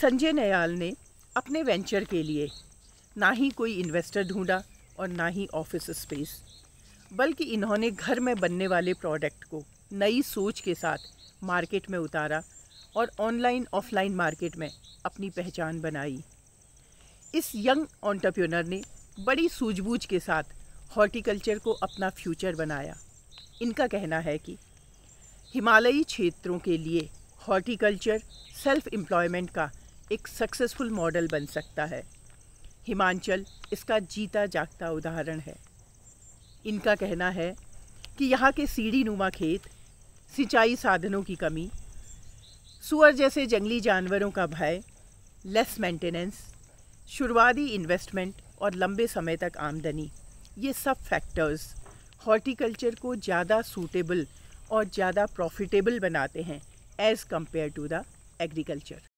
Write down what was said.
संजय नयाल ने अपने वेंचर के लिए ना ही कोई इन्वेस्टर ढूंढा और ना ही ऑफिस स्पेस बल्कि इन्होंने घर में बनने वाले प्रोडक्ट को नई सोच के साथ मार्केट में उतारा और ऑनलाइन ऑफलाइन मार्केट में अपनी पहचान बनाई इस यंग ऑन्टरप्रनर ने बड़ी सूझबूझ के साथ हॉर्टिकल्चर को अपना फ्यूचर बनाया इनका कहना है कि हिमालयी क्षेत्रों के लिए हॉर्टिकल्चर सेल्फ एम्प्लॉयमेंट का एक सक्सेसफुल मॉडल बन सकता है हिमाचल इसका जीता जागता उदाहरण है इनका कहना है कि यहाँ के सीढ़ी नुमा खेत सिंचाई साधनों की कमी सुअर जैसे जंगली जानवरों का भय लेस मेंटेनेंस शुरुआती इन्वेस्टमेंट और लंबे समय तक आमदनी ये सब फैक्टर्स हॉर्टिकल्चर को ज़्यादा सूटेबल और ज़्यादा प्रॉफिटेबल बनाते हैं as compare to the agriculture